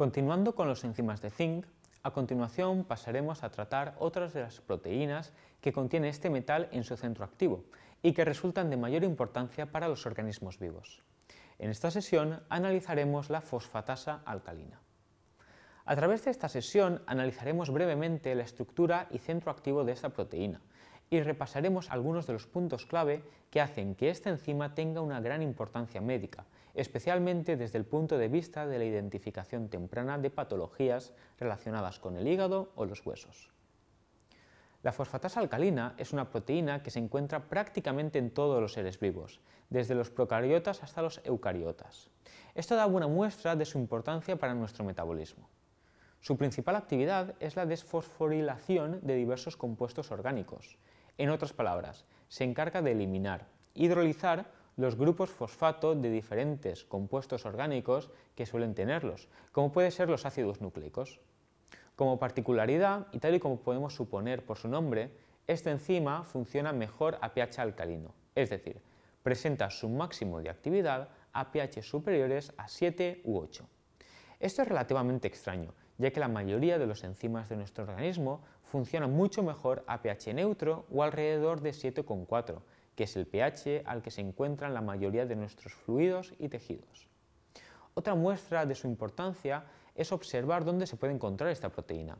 Continuando con los enzimas de zinc, a continuación pasaremos a tratar otras de las proteínas que contiene este metal en su centro activo y que resultan de mayor importancia para los organismos vivos. En esta sesión analizaremos la fosfatasa alcalina. A través de esta sesión analizaremos brevemente la estructura y centro activo de esta proteína y repasaremos algunos de los puntos clave que hacen que esta enzima tenga una gran importancia médica, especialmente desde el punto de vista de la identificación temprana de patologías relacionadas con el hígado o los huesos. La fosfatasa alcalina es una proteína que se encuentra prácticamente en todos los seres vivos, desde los procariotas hasta los eucariotas. Esto da buena muestra de su importancia para nuestro metabolismo. Su principal actividad es la desfosforilación de diversos compuestos orgánicos, en otras palabras, se encarga de eliminar, hidrolizar los grupos fosfato de diferentes compuestos orgánicos que suelen tenerlos, como pueden ser los ácidos nucleicos. Como particularidad, y tal y como podemos suponer por su nombre, esta enzima funciona mejor a pH alcalino, es decir, presenta su máximo de actividad a pH superiores a 7 u 8. Esto es relativamente extraño, ya que la mayoría de los enzimas de nuestro organismo funcionan mucho mejor a pH neutro o alrededor de 7,4, que es el pH al que se encuentran la mayoría de nuestros fluidos y tejidos. Otra muestra de su importancia es observar dónde se puede encontrar esta proteína,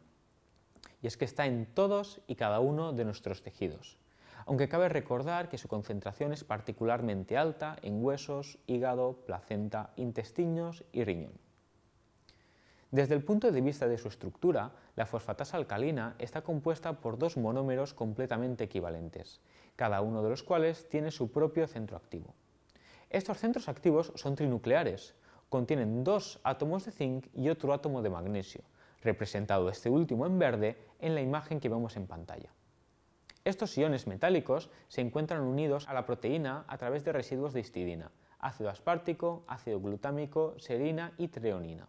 y es que está en todos y cada uno de nuestros tejidos, aunque cabe recordar que su concentración es particularmente alta en huesos, hígado, placenta, intestinos y riñón. Desde el punto de vista de su estructura, la fosfatasa alcalina está compuesta por dos monómeros completamente equivalentes, cada uno de los cuales tiene su propio centro activo. Estos centros activos son trinucleares, contienen dos átomos de zinc y otro átomo de magnesio, representado este último en verde en la imagen que vemos en pantalla. Estos iones metálicos se encuentran unidos a la proteína a través de residuos de histidina, ácido aspartico, ácido glutámico, serina y treonina.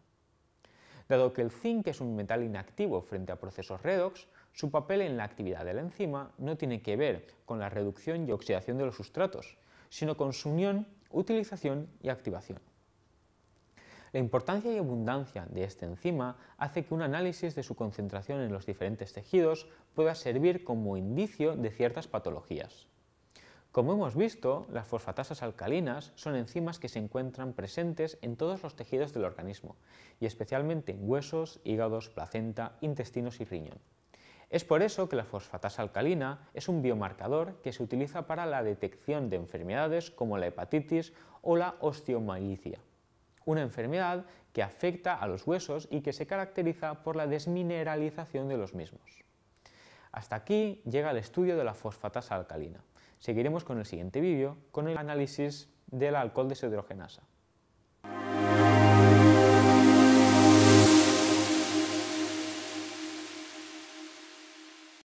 Dado que el zinc es un metal inactivo frente a procesos redox, su papel en la actividad de la enzima no tiene que ver con la reducción y oxidación de los sustratos, sino con su unión, utilización y activación. La importancia y abundancia de esta enzima hace que un análisis de su concentración en los diferentes tejidos pueda servir como indicio de ciertas patologías. Como hemos visto, las fosfatasas alcalinas son enzimas que se encuentran presentes en todos los tejidos del organismo, y especialmente en huesos, hígados, placenta, intestinos y riñón. Es por eso que la fosfatasa alcalina es un biomarcador que se utiliza para la detección de enfermedades como la hepatitis o la osteomalicia, una enfermedad que afecta a los huesos y que se caracteriza por la desmineralización de los mismos. Hasta aquí llega el estudio de la fosfatasa alcalina. Seguiremos con el siguiente vídeo con el análisis del alcohol deshidrogenasa.